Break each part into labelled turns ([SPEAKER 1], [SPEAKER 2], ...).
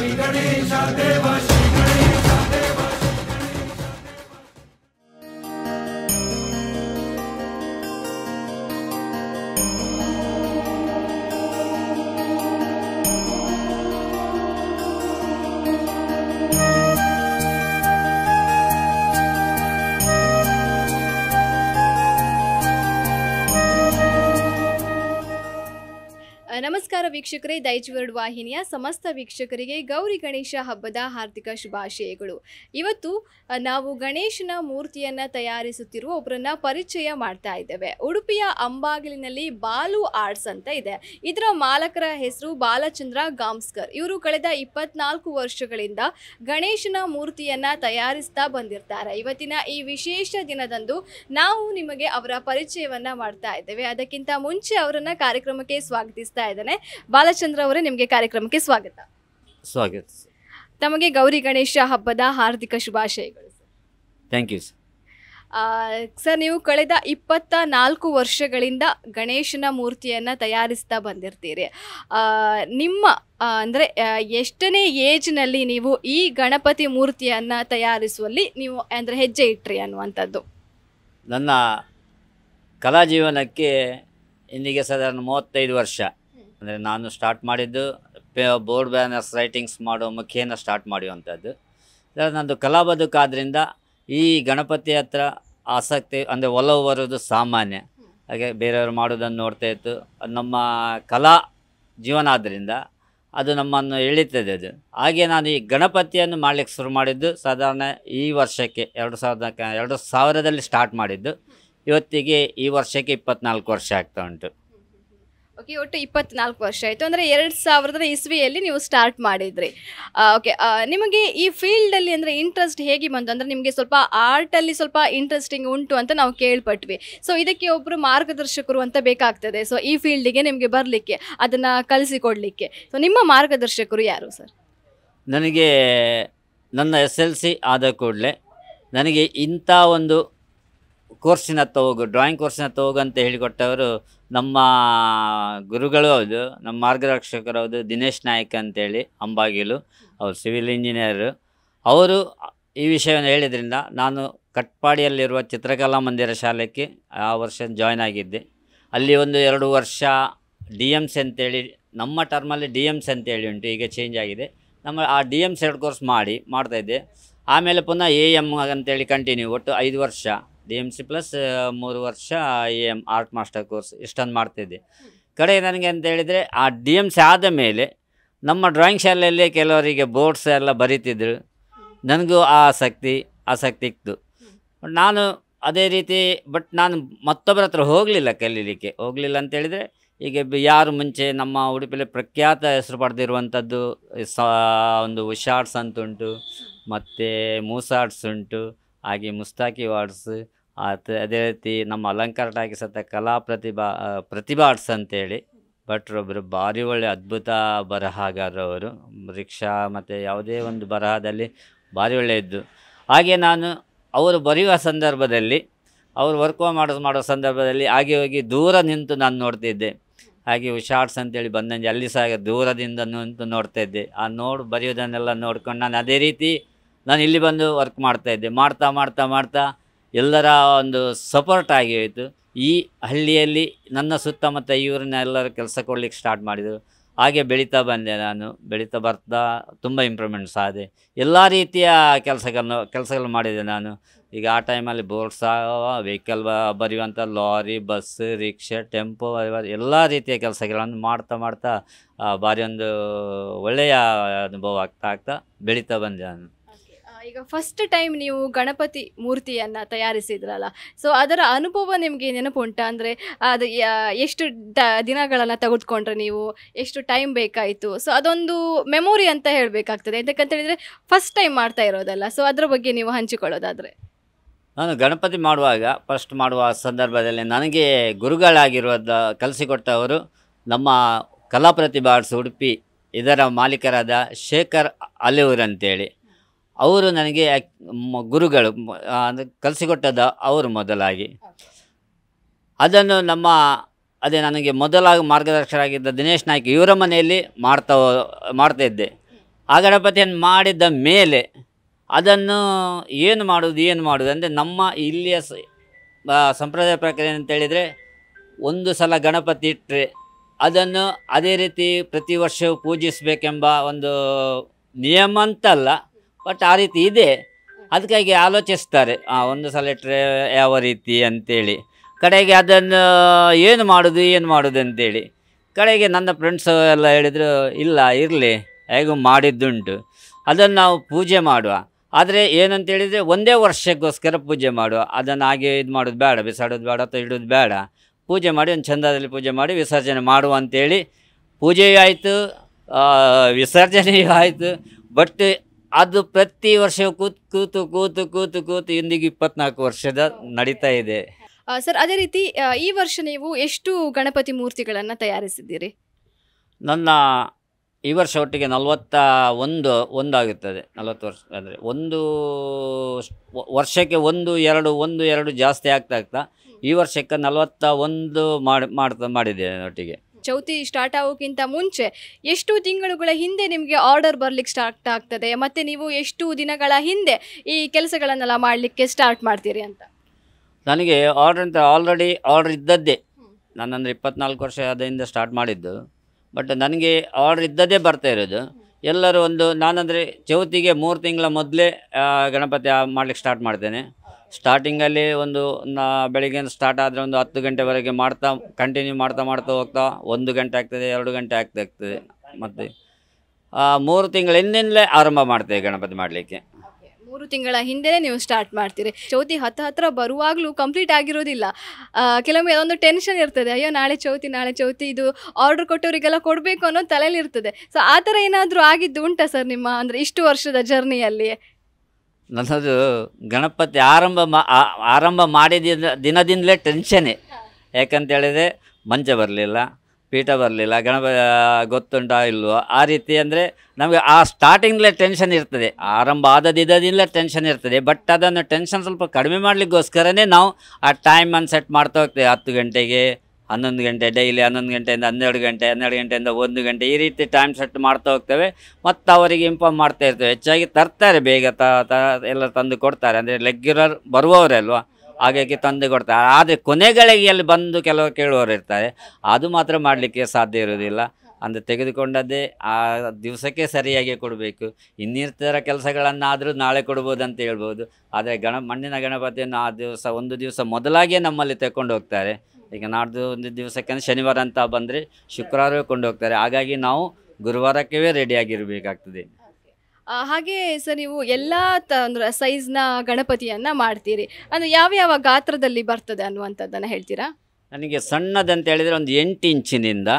[SPEAKER 1] We are the Sri Ganesha the Shri ನಮಸ್ಕಾರ ವೀಕ್ಷಕರೇ Daiji word ವಾಹಿನಿಯ ಸಮಸ್ತ ವೀಕ್ಷಕರಿಗೆ ಗೌರಿ ಗಣೇಶ ಹಬ್ಬದ ಹಾರ್ದಿಕ ಶುಭಾಶಯಗಳು ಇವತ್ತು ನಾವು ಗಣೇಶನ ಮೂರ್ತಿಯನ್ನು ತಯಾರಿಸುತ್ತಿರುವ ಒಬ್ಬರನ್ನ ಪರಿಚಯ ಮಾಡ್ತಾ ಇದ್ದೇವೆ ಉಡುಪಿಯ ಅಂಬಾಗಿಲಿನಲ್ಲಿ ಬಾಲು ಆರ್ಟ್ಸ್ ಅಂತ ಇದೆ ಇದರ ಮಾಲಕರ ಹೆಸರು ಬಾಲಚಂದ್ರ ಗಾಂಸ್ಕರ್ ಇವರು ಕಳೆದ ಇಪ್ಪತ್ನಾಲ್ಕು ವರ್ಷಗಳಿಂದ ಗಣೇಶನ ಮೂರ್ತಿಯನ್ನು ತಯಾರಿಸ್ತಾ ಬಂದಿರ್ತಾರೆ ಇವತ್ತಿನ ಈ ವಿಶೇಷ ದಿನದಂದು ನಾವು ನಿಮಗೆ ಅವರ ಪರಿಚಯವನ್ನು ಮಾಡ್ತಾ ಇದ್ದೇವೆ ಅದಕ್ಕಿಂತ ಮುಂಚೆ ಅವರನ್ನು ಕಾರ್ಯಕ್ರಮಕ್ಕೆ ಸ್ವಾಗತಿಸ್ತಾ ಇದ್ದಾನೆ ಬಾಲಚಂದ್ರ ಅವರೇ ನಿಮಗೆ ಕಾರ್ಯಕ್ರಮಕ್ಕೆ ಸ್ವಾಗತ ಸ್ವಾಗತ ತಮಗೆ ಗೌರಿ ಗಣೇಶ ಹಬ್ಬದ ಹಾರ್ದಿಕ ಶುಭಾಶಯಗಳು ಥ್ಯಾಂಕ್ ಯು ಸರ್ ನೀವು ಕಳೆದ ಇಪ್ಪತ್ತ ನಾಲ್ಕು ವರ್ಷಗಳಿಂದ ಗಣೇಶನ ಮೂರ್ತಿಯನ್ನು ತಯಾರಿಸ್ತಾ ಬಂದಿರ್ತೀರಿ ನಿಮ್ಮ ಅಂದರೆ ಎಷ್ಟನೇ ಏಜ್ನಲ್ಲಿ ನೀವು ಈ ಗಣಪತಿ ಮೂರ್ತಿಯನ್ನು ತಯಾರಿಸುವಲ್ಲಿ ನೀವು ಅಂದರೆ ಹೆಜ್ಜೆ ಇಟ್ಟ್ರಿ ಅನ್ನುವಂಥದ್ದು
[SPEAKER 2] ನನ್ನ ಕಲಾ ಜೀವನಕ್ಕೆ ಇಲ್ಲಿಗೆ ಸಾಧಾರಣ ಮೂವತ್ತೈದು ವರ್ಷ ಅಂದರೆ ನಾನು ಸ್ಟಾರ್ಟ್ ಮಾಡಿದ್ದು ಬೋರ್ಡ್ ಬ್ಯಾನರ್ಸ್ ರೈಟಿಂಗ್ಸ್ ಮಾಡೋ ಮುಖೇನ ಸ್ಟಾರ್ಟ್ ಮಾಡುವಂಥದ್ದು ನಂದು ಕಲಾ ಬದುಕಾದ್ದರಿಂದ ಈ ಗಣಪತಿ ಹತ್ರ ಆಸಕ್ತಿ ಅಂದರೆ ಒಲವು ಬರೋದು ಸಾಮಾನ್ಯ ಹಾಗೆ ಬೇರೆಯವರು ಮಾಡೋದನ್ನು ನೋಡ್ತಾ ಇತ್ತು ನಮ್ಮ ಕಲಾ ಜೀವನ ಆದ್ದರಿಂದ ಅದು ನಮ್ಮನ್ನು ಎಳಿತದೆ ಅದು ಹಾಗೆ ನಾನು ಈ ಗಣಪತಿಯನ್ನು ಮಾಡಲಿಕ್ಕೆ ಶುರು ಮಾಡಿದ್ದು ಸಾಧಾರಣ ಈ ವರ್ಷಕ್ಕೆ ಎರಡು ಸಾವಿರದ ಎರಡು ಸಾವಿರದಲ್ಲಿ ಸ್ಟಾರ್ಟ್ ಮಾಡಿದ್ದು ಇವತ್ತಿಗೆ ಈ ವರ್ಷಕ್ಕೆ ಇಪ್ಪತ್ನಾಲ್ಕು ವರ್ಷ ಆಗ್ತಾ ಉಂಟು
[SPEAKER 1] ಓಕೆ ಒಟ್ಟು ಇಪ್ಪತ್ನಾಲ್ಕು ವರ್ಷ ಆಯಿತು ಅಂದರೆ ಎರಡು ಸಾವಿರದ ಇಸ್ವಿಯಲ್ಲಿ ನೀವು ಸ್ಟಾರ್ಟ್ ಮಾಡಿದ್ರಿ ಓಕೆ ನಿಮಗೆ ಈ ಫೀಲ್ಡಲ್ಲಿ ಅಂದರೆ ಇಂಟ್ರೆಸ್ಟ್ ಹೇಗೆ ಬಂತು ಅಂದರೆ ನಿಮಗೆ ಸ್ವಲ್ಪ ಆರ್ಟಲ್ಲಿ ಸ್ವಲ್ಪ ಇಂಟ್ರೆಸ್ಟಿಂಗ್ ಉಂಟು ಅಂತ ನಾವು ಕೇಳ್ಪಟ್ವಿ ಸೊ ಇದಕ್ಕೆ ಒಬ್ಬರು ಮಾರ್ಗದರ್ಶಕರು ಅಂತ ಬೇಕಾಗ್ತದೆ ಸೊ ಈ ಫೀಲ್ಡಿಗೆ ನಿಮಗೆ ಬರಲಿಕ್ಕೆ ಅದನ್ನು ಕಲಿಸಿಕೊಡಲಿಕ್ಕೆ ಸೊ ನಿಮ್ಮ ಮಾರ್ಗದರ್ಶಕರು ಯಾರು ಸರ್
[SPEAKER 2] ನನಗೆ ನನ್ನ ಎಸ್ ಎಲ್ ಸಿ ಆದ ಕೂಡಲೇ ನನಗೆ ಇಂಥ ಒಂದು ಕೋರ್ಸಿನತ್ತ ಹೋಗು ಡ್ರಾಯಿಂಗ್ ಕೋರ್ಸಿನತ್ತ ಹೋಗು ಅಂತ ಹೇಳಿಕೊಟ್ಟವರು ನಮ್ಮ ಗುರುಗಳು ಹೌದು ನಮ್ಮ ಮಾರ್ಗದರ್ಶಕರು ಹೌದು ದಿನೇಶ್ ನಾಯ್ಕ ಅಂತೇಳಿ ಅಂಬಾಗಿಲು ಅವರು ಸಿವಿಲ್ ಇಂಜಿನಿಯರು ಅವರು ಈ ವಿಷಯವನ್ನು ಹೇಳಿದ್ರಿಂದ ನಾನು ಕಟ್ಪಾಡಿಯಲ್ಲಿರುವ ಚಿತ್ರಕಲಾ ಮಂದಿರ ಶಾಲೆಗೆ ಆ ವರ್ಷ ಜಾಯ್ನ್ ಆಗಿದ್ದೆ ಅಲ್ಲಿ ಒಂದು ಎರಡು ವರ್ಷ ಡಿ ಎಮ್ಸ್ ಅಂತೇಳಿ ನಮ್ಮ ಟರ್ಮಲ್ಲಿ ಡಿ ಎಮ್ಸ್ ಅಂತೇಳಿ ಉಂಟು ಈಗ ಚೇಂಜ್ ಆಗಿದೆ ನಮ್ಮ ಆ ಡಿ ಎಮ್ಸ್ ಎರಡು ಕೋರ್ಸ್ ಮಾಡಿ ಮಾಡ್ತಾಯಿದ್ದೆ ಆಮೇಲೆ ಪುನಃ ಎ ಎಮ್ ಅಂತೇಳಿ ಕಂಟಿನ್ಯೂ ಒಟ್ಟು ಐದು ವರ್ಷ ಡಿ ಎಮ್ ಸಿ ಪ್ಲಸ್ ಮೂರು ವರ್ಷ A M art master course ಇಷ್ಟೊಂದು ಮಾಡ್ತಿದ್ದೆ ಕಡೆ ನನಗೆ ಅಂತ ಆ ಡಿ ಎಮ್ ಸಿ ಆದ ಮೇಲೆ ನಮ್ಮ ಡ್ರಾಯಿಂಗ್ ಶಾಲೆಯಲ್ಲಿ ಕೆಲವರಿಗೆ ಬೋರ್ಡ್ಸ್ ಎಲ್ಲ ಬರೀತಿದ್ರು ನನಗೂ ಆ ಆಸಕ್ತಿ ಆಸಕ್ತಿ ಇತ್ತು ನಾನು ಅದೇ ರೀತಿ ಬಟ್ ನಾನು ಮತ್ತೊಬ್ಬರ ಹತ್ರ ಹೋಗಲಿಲ್ಲ ಕಲೀಲಿಕ್ಕೆ ಹೋಗಲಿಲ್ಲ ಅಂತೇಳಿದರೆ ಈಗ ಯಾರು ಮುಂಚೆ ನಮ್ಮ ಉಡುಪಿಯಲ್ಲಿ ಪ್ರಖ್ಯಾತ ಹೆಸರು ಪಡೆದಿರುವಂಥದ್ದು ಸ ಒಂದು ಉಷಾರ್ಟ್ಸ್ ಉಂಟು ಮತ್ತು ಮೂಸಾರ್ಟ್ಸ್ ಉಂಟು ಹಾಗೆ ಮುಸ್ತಾಕಿ ವಾರ್ಡ್ಸ್ ಅದೇ ರೀತಿ ನಮ್ಮ ಅಲಂಕಾರ ಟಾಕೀಸ್ ಕಲಾ ಪ್ರತಿಭಾ ಪ್ರತಿಭಾ ಆರ್ಟ್ಸ್ ಅಂತೇಳಿ ಒಬ್ಬರು ಭಾರಿ ಒಳ್ಳೆ ಅದ್ಭುತ ಬರಹಗಾರರವರು ರಿಕ್ಷಾ ಮತ್ತು ಯಾವುದೇ ಒಂದು ಬರಹದಲ್ಲಿ ಭಾರಿ ಒಳ್ಳೆಯದ್ದು ಇದ್ದು ಹಾಗೆ ನಾನು ಅವರು ಬರೆಯುವ ಸಂದರ್ಭದಲ್ಲಿ ಅವರು ವರ್ಕ್ ಮಾಡೋ ಮಾಡೋ ಸಂದರ್ಭದಲ್ಲಿ ಹಾಗೆ ಹೋಗಿ ದೂರ ನಿಂತು ನಾನು ನೋಡ್ತಿದ್ದೆ ಹಾಗೆ ಶಾರ್ಟ್ಸ್ ಅಂತೇಳಿ ಬಂದಂಗೆ ಅಲ್ಲಿ ಸಹ ದೂರದಿಂದ ನಿಂತು ನೋಡ್ತಾ ಇದ್ದೆ ಆ ನೋಡು ಬರೆಯೋದನ್ನೆಲ್ಲ ನೋಡ್ಕೊಂಡು ನಾನು ಅದೇ ರೀತಿ ನಾನು ಇಲ್ಲಿ ಬಂದು ವರ್ಕ್ ಮಾಡ್ತಾಯಿದ್ದೆ ಮಾಡ್ತಾ ಮಾಡ್ತಾ ಮಾಡ್ತಾ ಎಲ್ಲರ ಒಂದು ಸಪೋರ್ಟ್ ಆಗಿ ಹೋಯಿತು ಈ ಹಳ್ಳಿಯಲ್ಲಿ ನನ್ನ ಸುತ್ತಮುತ್ತ ಇವ್ರನ್ನ ಎಲ್ಲರೂ ಕೆಲಸ ಕೊಡ್ಲಿಕ್ಕೆ ಸ್ಟಾರ್ಟ್ ಮಾಡಿದರು ಹಾಗೆ ಬೆಳೀತಾ ಬಂದೆ ನಾನು ಬೆಳೀತಾ ಬರ್ತಾ ತುಂಬ ಇಂಪ್ರೂವ್ಮೆಂಟ್ಸ್ ಆದೆ ಎಲ್ಲ ರೀತಿಯ ಕೆಲಸಗಳನ್ನು ಕೆಲಸಗಳು ಮಾಡಿದೆ ನಾನು ಈಗ ಆ ಟೈಮಲ್ಲಿ ಬೋರ್ಡ್ಸ ವೆಹಿಕಲ್ ಬರೆಯುವಂಥ ಲಾರಿ ಬಸ್ ರಿಕ್ಷಾ ಟೆಂಪೋ ಎಲ್ಲ ರೀತಿಯ ಕೆಲಸಗಳನ್ನು ಮಾಡ್ತಾ ಮಾಡ್ತಾ ಭಾರಿ ಒಂದು ಒಳ್ಳೆಯ ಅನುಭವ ಆಗ್ತಾ ಆಗ್ತಾ ಬೆಳೀತಾ ಬಂದೆ ನಾನು
[SPEAKER 1] ಈಗ ಫಸ್ಟ್ ಟೈಮ್ ನೀವು ಗಣಪತಿ ಮೂರ್ತಿಯನ್ನು ತಯಾರಿಸಿದ್ರಲ್ಲ ಸೊ ಅದರ ಅನುಭವ ನಿಮಗೆ ನೆನಪು ಉಂಟ ಅಂದರೆ ಅದು ಎಷ್ಟು ದಿನಗಳನ್ನ ದಿನಗಳನ್ನು ತೆಗೆದುಕೊಂಡ್ರೆ ನೀವು ಎಷ್ಟು ಟೈಮ್ ಬೇಕಾಯಿತು ಸೊ ಅದೊಂದು ಮೆಮೊರಿ ಅಂತ ಹೇಳಬೇಕಾಗ್ತದೆ ಯಾಕಂತ ಹೇಳಿದ್ರೆ ಫಸ್ಟ್ ಟೈಮ್ ಮಾಡ್ತಾ ಇರೋದಲ್ಲ ಸೊ ಅದರ ಬಗ್ಗೆ ನೀವು ಹಂಚಿಕೊಳ್ಳೋದಾದರೆ
[SPEAKER 2] ನಾನು ಗಣಪತಿ ಮಾಡುವಾಗ ಫಸ್ಟ್ ಮಾಡುವ ಸಂದರ್ಭದಲ್ಲಿ ನನಗೆ ಗುರುಗಳಾಗಿರೋದ ಕಲಿಸಿಕೊಟ್ಟವರು ನಮ್ಮ ಕಲಾ ಉಡುಪಿ ಇದರ ಮಾಲೀಕರಾದ ಶೇಖರ್ ಅಲೆಯೂರ್ ಅಂತೇಳಿ ಅವರು ನನಗೆ ಗುರುಗಳು ಅಂದರೆ ಕಲಿಸಿಕೊಟ್ಟದ ಅವರು ಮೊದಲಾಗಿ ಅದನ್ನು ನಮ್ಮ ಅದೇ ನನಗೆ ಮೊದಲಾಗಿ ಮಾರ್ಗದರ್ಶಕರಾಗಿದ್ದ ದಿನೇಶ್ ನಾಯ್ಕ ಇವರ ಮನೆಯಲ್ಲಿ ಮಾಡ್ತಾ ಮಾಡ್ತಾ ಇದ್ದೆ ಆ ಗಣಪತಿಯನ್ನು ಮಾಡಿದ್ದ ಮೇಲೆ ಅದನ್ನು ಏನು ಮಾಡೋದು ಏನು ಮಾಡೋದು ಅಂದರೆ ನಮ್ಮ ಇಲ್ಲಿಯ ಸಂಪ್ರದಾಯ ಪ್ರಕ್ರಿಯೆ ಅಂತೇಳಿದರೆ ಒಂದು ಸಲ ಗಣಪತಿ ಇಟ್ಟರೆ ಅದನ್ನು ಅದೇ ರೀತಿ ಪ್ರತಿ ವರ್ಷವೂ ಪೂಜಿಸಬೇಕೆಂಬ ಒಂದು ನಿಯಮ ಅಂತಲ್ಲ ಬಟ್ ಆ ರೀತಿ ಇದೆ ಅದಕ್ಕಾಗಿ ಆಲೋಚಿಸ್ತಾರೆ ಆ ಒಂದು ಸಲ ಇಟ್ಟರೆ ಯಾವ ರೀತಿ ಅಂತೇಳಿ ಕಡೆಗೆ ಅದನ್ನು ಏನು ಮಾಡೋದು ಏನು ಮಾಡೋದು ಅಂತೇಳಿ ಕಡೆಗೆ ನನ್ನ ಫ್ರೆಂಡ್ಸು ಎಲ್ಲ ಹೇಳಿದರು ಇಲ್ಲ ಇರಲಿ ಹೇಗೂ ಮಾಡಿದ್ದುಂಟು ಅದನ್ನು ನಾವು ಪೂಜೆ ಮಾಡುವ ಆದರೆ ಏನಂತೇಳಿದರೆ ಒಂದೇ ವರ್ಷಕ್ಕೋಸ್ಕರ ಪೂಜೆ ಮಾಡುವ ಅದನ್ನು ಹಾಗೆ ಇದು ಮಾಡೋದು ಬೇಡ ಬಿಸಾಡೋದು ಬೇಡ ಅಥವಾ ಇಡೋದು ಬೇಡ ಪೂಜೆ ಮಾಡಿ ಒಂದು ಚಂದದಲ್ಲಿ ಪೂಜೆ ಮಾಡಿ ವಿಸರ್ಜನೆ ಮಾಡುವ ಅಂತೇಳಿ ಪೂಜೆಯೂ ಆಯಿತು ವಿಸರ್ಜನೆಯೂ ಆಯಿತು ಬಟ್ ಅದು ಪ್ರತಿ ವರ್ಷ ಕೂತು ಕೂತು ಕೂತು ಕೂತು ಕೂತು ಇಂದಿಗೂ ಇಪ್ಪತ್ನಾಲ್ಕು ವರ್ಷದ ನಡೀತಾ ಇದೆ
[SPEAKER 1] ಸರ್ ಅದೇ ರೀತಿ ಈ ವರ್ಷ ನೀವು ಎಷ್ಟು ಗಣಪತಿ ಮೂರ್ತಿಗಳನ್ನು ತಯಾರಿಸಿದ್ದೀರಿ
[SPEAKER 2] ನನ್ನ ಈ ವರ್ಷ ಒಟ್ಟಿಗೆ ನಲವತ್ತ ಒಂದು ಒಂದಾಗುತ್ತದೆ ನಲವತ್ತು ವರ್ಷ ಅಂದರೆ ಒಂದು ವರ್ಷಕ್ಕೆ ಒಂದು ಎರಡು ಒಂದು ಎರಡು ಜಾಸ್ತಿ ಆಗ್ತಾ ಆಗ್ತಾ ಈ ವರ್ಷಕ್ಕೆ ನಲವತ್ತ ಒಂದು ಮಾಡಿ ಮಾಡ್ತಾ ಮಾಡಿದ್ದೇನೆ ಒಟ್ಟಿಗೆ
[SPEAKER 1] ಚೌತಿ ಸ್ಟಾರ್ಟ್ ಆಗೋಕ್ಕಿಂತ ಮುಂಚೆ ಎಷ್ಟು ತಿಂಗಳುಗಳ ಹಿಂದೆ ನಿಮಗೆ ಆರ್ಡರ್ ಬರಲಿಕ್ಕೆ ಸ್ಟಾರ್ಟ್ ಆಗ್ತದೆ ಮತ್ತು ನೀವು ಎಷ್ಟು ದಿನಗಳ ಹಿಂದೆ ಈ ಕೆಲಸಗಳನ್ನೆಲ್ಲ ಮಾಡಲಿಕ್ಕೆ ಸ್ಟಾರ್ಟ್ ಮಾಡ್ತೀರಿ ಅಂತ
[SPEAKER 2] ನನಗೆ ಆರ್ಡರ್ ಅಂತ ಆಲ್ರೆಡಿ ಆರ್ಡರ್ ಇದ್ದದ್ದೇ ನಾನಂದ್ರೆ ಇಪ್ಪತ್ನಾಲ್ಕು ವರ್ಷ ಅದರಿಂದ ಸ್ಟಾರ್ಟ್ ಮಾಡಿದ್ದು ಬಟ್ ನನಗೆ ಆರ್ಡರ್ ಇದ್ದದ್ದೇ ಬರ್ತಾ ಇರೋದು ಎಲ್ಲರೂ ಒಂದು ನಾನಂದರೆ ಚೌತಿಗೆ ಮೂರು ತಿಂಗಳ ಮೊದಲೇ ಗಣಪತಿ ಮಾಡ್ಲಿಕ್ಕೆ ಸ್ಟಾರ್ಟ್ ಮಾಡ್ತೇನೆ ಸ್ಟಾರ್ಟಿಂಗಲ್ಲಿ ಒಂದು ನಾ ಸ್ಟಾರ್ಟ್ ಆದರೆ ಒಂದು ಹತ್ತು ಗಂಟೆವರೆಗೆ ಮಾಡ್ತಾ ಕಂಟಿನ್ಯೂ ಮಾಡ್ತಾ ಮಾಡ್ತಾ ಹೋಗ್ತಾ ಒಂದು ಗಂಟೆ ಆಗ್ತದೆ ಎರಡು ಗಂಟೆ ಆಗ್ತಾ ಆಗ್ತದೆ ಮತ್ತು ಮೂರು ತಿಂಗಳಿಂದಲೇ ಆರಂಭ ಮಾಡ್ತೇವೆ ಗಣಪತಿ ಮಾಡಲಿಕ್ಕೆ
[SPEAKER 1] ಮೂರು ತಿಂಗಳ ಹಿಂದೆ ನೀವು ಸ್ಟಾರ್ಟ್ ಮಾಡ್ತೀರಿ ಚೌತಿ ಹತ್ತು ಹತ್ತಿರ ಬರುವಾಗಲೂ ಕಂಪ್ಲೀಟ್ ಆಗಿರೋದಿಲ್ಲ ಕೆಲವೊಮ್ಮೆ ಅದೊಂದು ಟೆನ್ಷನ್ ಇರ್ತದೆ ಅಯ್ಯೋ ನಾಳೆ ಚೌತಿ ನಾಳೆ ಚೌತಿ ಇದು ಆರ್ಡರ್ ಕೊಟ್ಟವರಿಗೆಲ್ಲ ಕೊಡಬೇಕು ಅನ್ನೋ ತಲೆಯಲ್ಲಿ ಇರ್ತದೆ ಸೊ ಆ ಥರ ಏನಾದರೂ ಆಗಿದ್ದು ಉಂಟಾ ಸರ್ ನಿಮ್ಮ ಅಂದರೆ ಇಷ್ಟು ವರ್ಷದ ಜರ್ನಿಯಲ್ಲಿ
[SPEAKER 2] ನನ್ನದು ಗಣಪತಿ ಆರಂಭ ಮಾ ಆರಂಭ ಮಾಡಿದ ದಿನದಿಂದಲೇ ಟೆನ್ಷನ್ನೇ ಯಾಕಂತೇಳಿದರೆ ಮಂಚ ಬರಲಿಲ್ಲ ಪೀಠ ಬರಲಿಲ್ಲ ಗಣಪ ಗೊತ್ತುಂಟಾ ಇಲ್ವೋ ಆ ರೀತಿ ಅಂದರೆ ನಮಗೆ ಆ ಸ್ಟಾರ್ಟಿಂಗ್ಲೇ ಟೆನ್ಷನ್ ಇರ್ತದೆ ಆರಂಭ ದಿನದಿಂದಲೇ ಟೆನ್ಷನ್ ಇರ್ತದೆ ಬಟ್ ಅದನ್ನು ಟೆನ್ಷನ್ ಸ್ವಲ್ಪ ಕಡಿಮೆ ಮಾಡಲಿಕ್ಕೋಸ್ಕರನೇ ನಾವು ಆ ಟೈಮನ್ನು ಸೆಟ್ ಮಾಡ್ತಾ ಹೋಗ್ತೇವೆ ಹತ್ತು ಗಂಟೆಗೆ ಹನ್ನೊಂದು ಗಂಟೆ ಡೈಲಿ ಹನ್ನೊಂದು ಗಂಟೆಯಿಂದ ಹನ್ನೆರಡು ಗಂಟೆ ಹನ್ನೆರಡು ಗಂಟೆಯಿಂದ ಒಂದು ಗಂಟೆ ಈ ರೀತಿ ಟೈಮ್ ಸೆಟ್ ಮಾಡ್ತಾ ಹೋಗ್ತೇವೆ ಮತ್ತು ಅವರಿಗೆ ಇನ್ಫಾರ್ಮ್ ಮಾಡ್ತಾ ಇರ್ತೇವೆ ಹೆಚ್ಚಾಗಿ ತರ್ತಾರೆ ಬೇಗ ತ ಎಲ್ಲ ತಂದು ಕೊಡ್ತಾರೆ ಅಂದರೆ ರೆಗ್ಯುಲರ್ ಬರುವವರೇ ಅಲ್ವಾ ಹಾಗಾಗಿ ತಂದು ಕೊಡ್ತಾರೆ ಆದರೆ ಕೊನೆಗಳಿಗೆಯಲ್ಲಿ ಬಂದು ಕೆಲವರು ಕೇಳುವವರು ಇರ್ತಾರೆ ಅದು ಮಾತ್ರ ಮಾಡಲಿಕ್ಕೆ ಸಾಧ್ಯ ಇರುವುದಿಲ್ಲ ಅಂದರೆ ತೆಗೆದುಕೊಂಡದ್ದೇ ಆ ದಿವಸಕ್ಕೆ ಸರಿಯಾಗಿ ಕೊಡಬೇಕು ಇನ್ನಿತರ ಕೆಲಸಗಳನ್ನಾದರೂ ನಾಳೆ ಕೊಡ್ಬೋದು ಅಂತ ಹೇಳ್ಬೋದು ಆದರೆ ಗಣ ಮಣ್ಣಿನ ಗಣಪತಿಯನ್ನು ಆ ದಿವಸ ಒಂದು ದಿವಸ ಮೊದಲಾಗಿಯೇ ನಮ್ಮಲ್ಲಿ ತಗೊಂಡು ಹೋಗ್ತಾರೆ ಈಗ ನಾಡ್ದು ಒಂದು ದಿವಸಕ್ಕೆ ಶನಿವಾರ ಅಂತ ಬಂದರೆ ಶುಕ್ರವಾರವೇ ಕೊಂಡೋಗ್ತಾರೆ ಹಾಗಾಗಿ ನಾವು ಗುರುವಾರಕ್ಕೆ ರೆಡಿಯಾಗಿರಬೇಕಾಗ್ತದೆ
[SPEAKER 1] ಹಾಗೆ ಸರ್ ನೀವು ಎಲ್ಲ ತ ಅಂದ್ರೆ ಸೈಜ್ನ ಗಣಪತಿಯನ್ನು ಮಾಡ್ತೀರಿ ಅಂದರೆ ಯಾವ್ಯಾವ ಗಾತ್ರದಲ್ಲಿ ಬರ್ತದೆ ಅನ್ನುವಂಥದ್ದನ್ನು ಹೇಳ್ತೀರಾ
[SPEAKER 2] ನನಗೆ ಸಣ್ಣದಂತ ಹೇಳಿದರೆ ಒಂದು ಎಂಟು ಇಂಚಿನಿಂದ